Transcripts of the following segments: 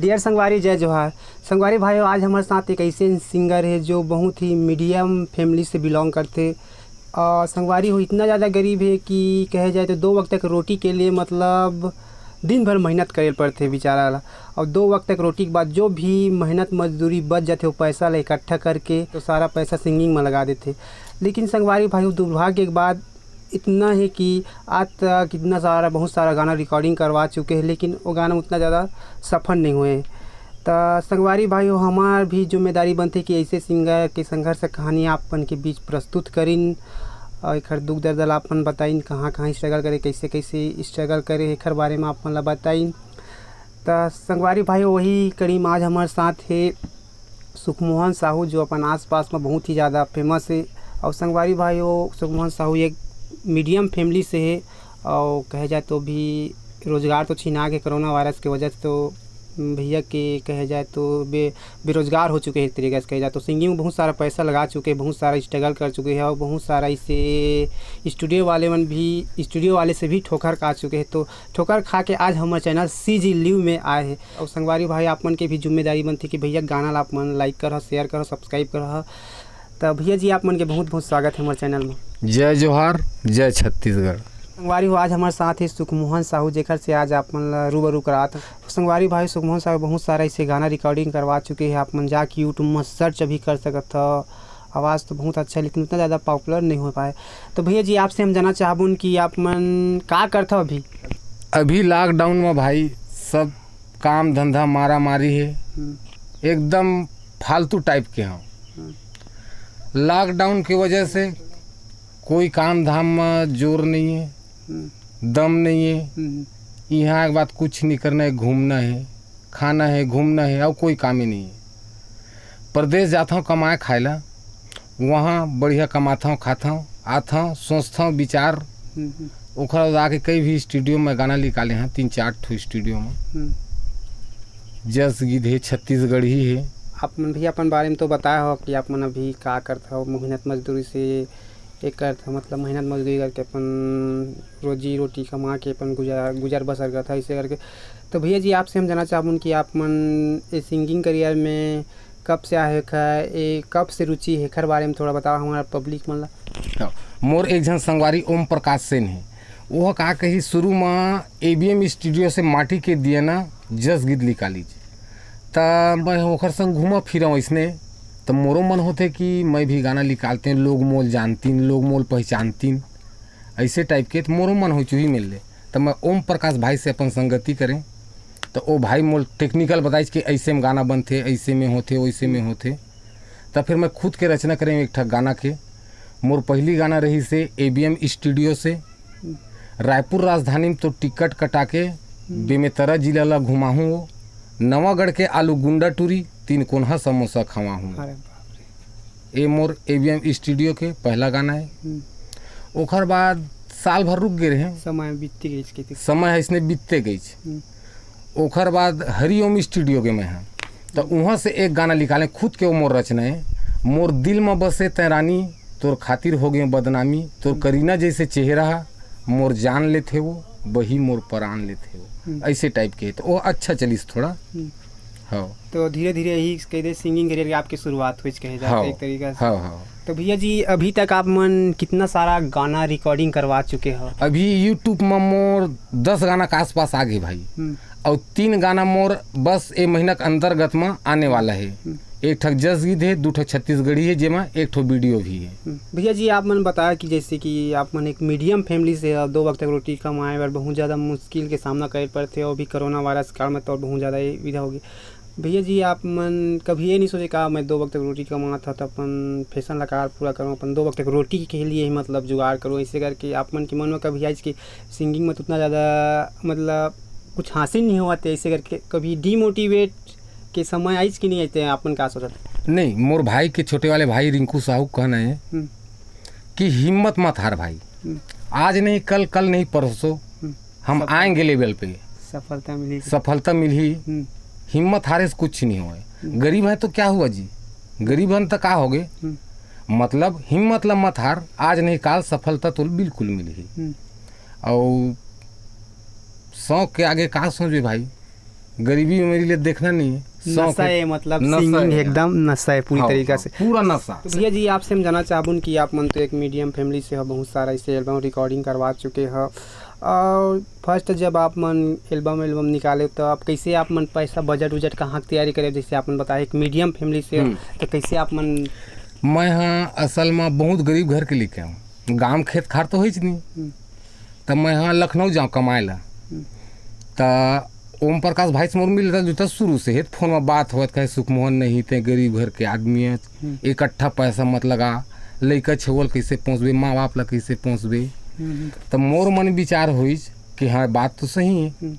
Dear संगवारी जय जोहार संगवारी भाई आज हमारे साथ एक ऐसे सिंगर है जो बहुत ही मीडियम फैमिली से बिलोंग करते और संगवारी हो इतना ज़्यादा गरीब है कि कहे जाए तो दो वक्त तक रोटी के लिए मतलब दिन भर मेहनत करे पड़ते बेचारा ला और दो वक्त तक रोटी के बाद जो भी मेहनत मजदूरी बच जाते वो पैसा ला इकट्ठा करके तो सारा पैसा सिंगिंग में लगा देते लेकिन संगवारी भाई दुर्भाग्य के बाद इतना है कि आज तक इतना सारा बहुत सारा गाना रिकॉर्डिंग करवा चुके हैं लेकिन वो गाना उतना ज़्यादा सफल नहीं हुए तो संगवारी भाई हमार भी जिम्मेदारी बनते कि ऐसे सिंगर के संघर्ष कहानी आपन के बीच प्रस्तुत करीन और एक दुख दर्द ला अपन बताइन कहाँ कहाँ स्ट्रगल करें कैसे कैसे स्ट्रगल करें एक बारे में अपन ला बताइन तो संगवारी भाई वही करीम आज हमारे साथ है सुखमोहन साहू जो अपन आसपास में बहुत ही ज़्यादा फेमस है और संगवारी भाई वो सुखमोहन साहू एक मीडियम फैमिली से है और कहे जाए तो भी रोज़गार तो छीना के कोरोना वायरस की वजह से तो भैया के कहे जाए तो बे बेरोज़गार हो चुके हैं एक तरीके से कहे जाए तो सिंगिंग में बहुत सारा पैसा लगा चुके हैं बहुत सारा स्ट्रगल कर चुके हैं और बहुत सारा इसे स्टूडियो वाले मन भी स्टूडियो वाले से भी ठोकर खा चुके हैं तो ठोकर खा के आज हमारे चैनल सी जी लिव में आए हैं और संगवारी भाई आप मन के भी जिम्मेदारी बनती कि भैया गाना आप मन लाइक करह शेयर करह सब्सक्राइब करह तो भैया जी आप मन के बहुत बहुत स्वागत है हमारे चैनल में जय जोहार जय छत्तीसगढ़ संगवारी हो आज हमारे साथ ही सुखमोहन साहू जेकर से आज आप मन रूबरू करात संगवारी भाई सुखमोहन साहू बहुत सारा ऐसे गाना रिकॉर्डिंग करवा चुके हैं आप मन जाके यूट्यूब में सर्च भी कर था आवाज़ तो बहुत अच्छा है लेकिन उतना ज़्यादा पॉपुलर नहीं हो पाए तो भैया जी आपसे हम जाना चाहबून कि आप मन का करता अभी अभी लॉकडाउन में भाई सब काम धंधा मारा मारी है हम्म। एकदम फालतू टाइप के हैं लॉकडाउन हम्म। की वजह से कोई काम धाम में जोर नहीं है हम्म। दम नहीं है हम्म। यहाँ के बाद कुछ नहीं करना है घूमना है खाना है घूमना है और कोई काम ही नहीं है प्रदेश जाता हूँ कमाए खाएला वहाँ बढ़िया कमाता हूँ खाता हूँ आता हूँ सोचता हूँ विचार उखड़ उदा के कई भी स्टूडियो में गाना निकाले हैं तीन चार ठो स्टूडियो में हम्म। जस गीत है छत्तीसगढ़ ही है आप भी अपन बारे में तो बताया हो कि आप मन अभी का करता हो मेहनत मजदूरी से एक करता मतलब मेहनत मजदूरी करके अपन रोजी रोटी कमा के अपन गुजार गुजर बसर करता इसे करके तो भैया जी आपसे हम जानना चाहूँ कि आप मन सिंगिंग करियर में कब से आए है कब से रुचि है खर बारे में थोड़ा बताओ हमारा पब्लिक मन हाँ, मोर एक जन संगवारी ओम प्रकाश सेन है वह कहा कही शुरू में ए बी एम स्टूडियो से माटी के दिए ना जस गीत निकाली तब तो मैं संग घूमा फिरा इसने तो मोरो मन होते कि मैं भी गाना निकालते हैं लोग मोल जानतीन लोग मोल पहचानतीन ऐसे टाइप के तो मोरो मन हो चुही मिल ले तो मैं ओम प्रकाश भाई से अपन संगति करें तो ओ भाई मोल टेक्निकल बताई कि ऐसे में गाना बनते ऐसे में होते वैसे में होते तो फिर मैं खुद के रचना करें एक ठक गाना के मोर पहली गाना रही से ए बी एम स्टूडियो से रायपुर राजधानी में तो टिकट कटा के बेमेतरा जिला ला घुमाऊँ वो नवागढ़ के आलू गुंडा टूरी तीन कोना समोसा खावा हूँ ए मोर ए एम स्टूडियो के पहला गाना है हम्म। ओखर बाद साल भर रुक गए रहे समय बीतते गई समय इसने बीतते गई हम्म। ओखर बाद हरिओम स्टूडियो के मैं हाँ तो हम्म। वहाँ से एक गाना निकाले खुद के वो मोर रचना है मोर दिल में बसे तैरानी तोर खातिर हो गए बदनामी तोर करीना जैसे चेहरा मोर जान लेते वो वही मोर प्राण लेते वो ऐसे टाइप के तो वो अच्छा चलिस थोड़ा हाँ। तो धीरे धीरे ही कहते हैं सिंगिंग करियर की आपकी शुरुआत हुई कहे जाते हाँ। एक तरीके से हाँ, हाँ। तो भैया जी अभी तक आप मन कितना सारा गाना रिकॉर्डिंग करवा चुके हो अभी यूट्यूब में मोर दस गाना के आसपास आ गए भाई हम्म। और तीन गाना मोर बस ए महीना के अंतर्गत में आने वाला है हम्म। एक ठक जस गीत है दो ठक छत्तीसगढ़ी है जेमा एक ठो वीडियो भी है हम्म। भैया जी आप मन बताया कि जैसे कि आप मन एक मीडियम फैमिली से दो वक्त रोटी कमाए और बहुत ज़्यादा मुश्किल के सामना करे पड़ते हो अभी कोरोना वायरस काल में तो बहुत ज़्यादा ये विधा होगी भैया जी आप मन कभी ये नहीं सोचे कहा मैं दो वक्त रोटी कमाना था तो अपन फैशन लगार पूरा करूँ अपन दो वक्त रोटी के लिए ही मतलब जुगाड़ करूँ ऐसे करके आप मन के मन में कभी आज की सिंगिंग में तो उतना ज़्यादा मतलब कुछ हासिल नहीं हुआ था ऐसे करके कभी डीमोटिवेट के समय आज की नहीं आते हैं आपन का सोचते नहीं मोर भाई के छोटे वाले भाई रिंकू साहू कहना है हम्म। कि हिम्मत मत हार भाई हम्म। आज नहीं कल कल नहीं परसों हम्म। हम आएंगे लेवल पे सफलता मिली सफलता मिली हिम्मत हारे से कुछ नहीं हुआ गरीब है तो क्या हुआ जी गरीब हन तो का हो गए मतलब हिम्मत ल मत हार आज नहीं काल सफलता तो बिल्कुल मिली हम्म। और शौक के आगे कहा सोचे भाई गरीबी में मेरे लिए देखना नहीं नशा है मतलब सिंगिंग एकदम नशा है पूरी हाँ, तरीका हाँ, से पूरा नशा तो भैया जी आपसे हम जाना चाहबुन कि आप मन तो एक मीडियम फैमिली से हो बहुत सारा इसे एल्बम रिकॉर्डिंग करवा चुके हैं और फर्स्ट जब आप मन एल्बम एल्बम निकाले तो आप कैसे आप मन पैसा बजट उजट कहाँ की तैयारी करे जैसे आप बताए एक मीडियम फैमिली से हम्म। तो कैसे आप मन मैं हाँ असल में बहुत गरीब घर के लिखे हूँ गाँव खेत खार तो हो नहीं तब मैं यहाँ लखनऊ जाऊँ कमाए ला तो ओम प्रकाश भाई से मोर मिलता जुता शुरू से है फोन में बात होत कहे सुखमोहन नहीं थे गरीब घर के आदमी है हम्म। इकट्ठा पैसा मत लगा लड़का छवल कैसे पहुँचबे माँ बाप ला कैसे पहुँचबे तो मोर मन विचार हुई कि हाँ बात तो सही है हम्म।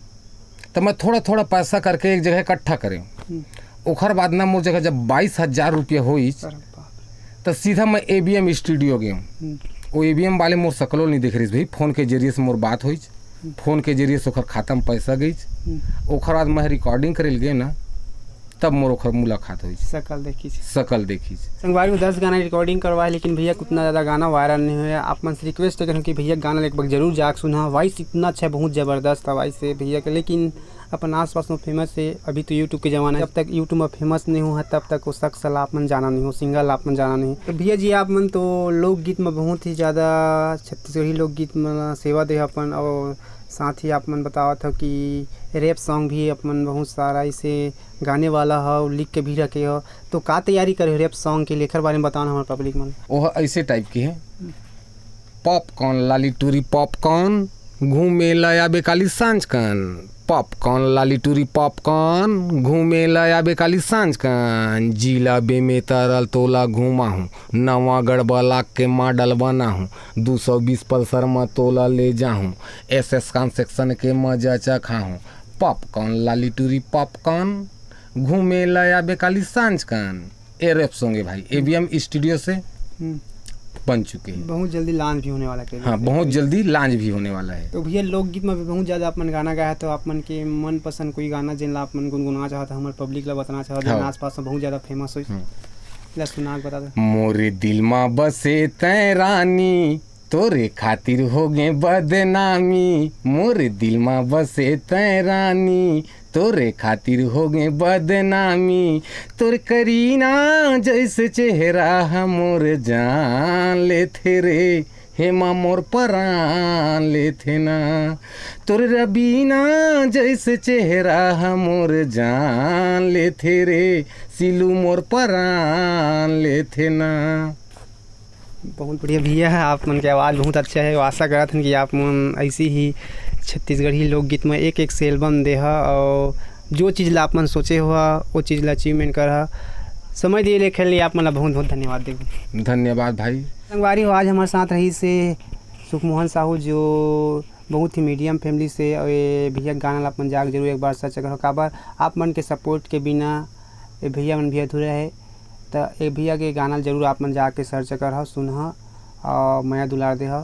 तो मैं थोड़ा थोड़ा पैसा करके एक जगह इकट्ठा करें उखर हम्म। बाद ना मोर जगह जब बाईस हजार रुपये हुई तो सीधा मैं ए बी एम स्टूडियो गया हम्म। वो ए बी एम वाले मोर सकलो नहीं देख रही भाई फ़ोन के जरिए से मोर बात हुई फोन के जरिए से खाता में पैसा गई ओखर बाद मैं रिकॉर्डिंग करे गए ना तब मोर ओखर मुलाकात हो सकल देखी सकल देखी संगवारी में दस गाना रिकॉर्डिंग करवाए लेकिन भैया उतना ज़्यादा गाना वायरल नहीं हुआ आप मन से रिक्वेस्ट तो कर कि भैया गाना एक बार जरूर जाकर सुना वॉइस इतना अच्छा बहुत ज़बरदस्त है वॉइस है भैया का लेकिन अपन आस पास में फेमस है अभी तो यूट्यूब के ज़माना है जब तक यूट्यूब में फेमस नहीं हुआ तब तक वो शख्स आप मन जाना नहीं हो सिंगल आप मन जाना नहीं तो भैया जी आप मन तो लोकगीत में बहुत ही ज़्यादा छत्तीसगढ़ी लोकगीत में सेवा दे अपन और साथ ही आप मन बतावा था कि रैप सॉन्ग भी अपन बहुत सारा ऐसे गाने वाला हो लिख के भी रखे हो तो का तैयारी करे रैप सॉन्ग के लेखर बारे में बताना हमारे पब्लिक मन वह ऐसे टाइप की है पॉपकॉर्न लाली टूरी पॉपकॉर्न घूमे लया बेकाली सांझ कन पॉपकॉर्न लाली टूरी पॉपकॉर्न घूमे लया बेकाली सांझ कन बेमे तरल तोला घूमा हूँ नवा गड़बला के मॉडल बना हूँ दो सौ बीस पल्सर में तोला ले जाऊँ एस एस कंसेक्शन के मजा चखा हूँ पॉपकॉर्न लाली टूरी पॉपकॉर्न घूमे लया बेकाली सांझ कन ए रेप सोंगे भाई ए बी एम स्टूडियो से हम्म। बन चुके हैं बहुत जल्दी लॉन्च भी होने वाला है हाँ बहुत जल्दी लॉन्च भी होने वाला है तो भैया लोकगीत में बहुत ज़्यादा अपन गाना गाया तो अपन के मन पसंद कोई गाना जिन आप मन गुनगुना चाहत तो हमारे पब्लिक ला बताना चाहता हाँ। आस पास में बहुत ज़्यादा फेमस हुई हाँ। सुना बता दो मोरे दिल माँ बसे तै रानी तोरे खातिर हो गए बदनामी मोरे दिल माँ बसे तै रानी तोरे खातिर हो गए बदनामी तोर करीना जैसे चेहरा हमोर जान थे रे हेमा मोर ले थे ना तोर रबीना जैसे चेहरा हमोर जान थे रे सिलू मोर पर ले थे ना बहुत बढ़िया भैया है आप मन की आवाज़ बहुत अच्छा है आशा करा था कि आप मन ऐसी ही छत्तीसगढ़ी लोकगीत में एक एक से एल्बम दे और जो चीज़ ला आप मन सोचे हुआ वो चीज़ ला अचीवमेंट कर समय दिए लेखे लिए आप मन बहुत बहुत धन्यवाद देव धन्यवाद भाई संगवारी हो आज हमारे साथ रही से सुखमोहन साहू जो बहुत ही मीडियम फैमिली से और ये भैया गाना ला अपन जाग जरूर एक बार सर्च करो काबर आप मन के सपोर्ट के बिना ये भैया मन भी अधूरे है तो ये भैया के गाना जरूर आप मन जाके सर्च कर सुनह और मैं दुलार दे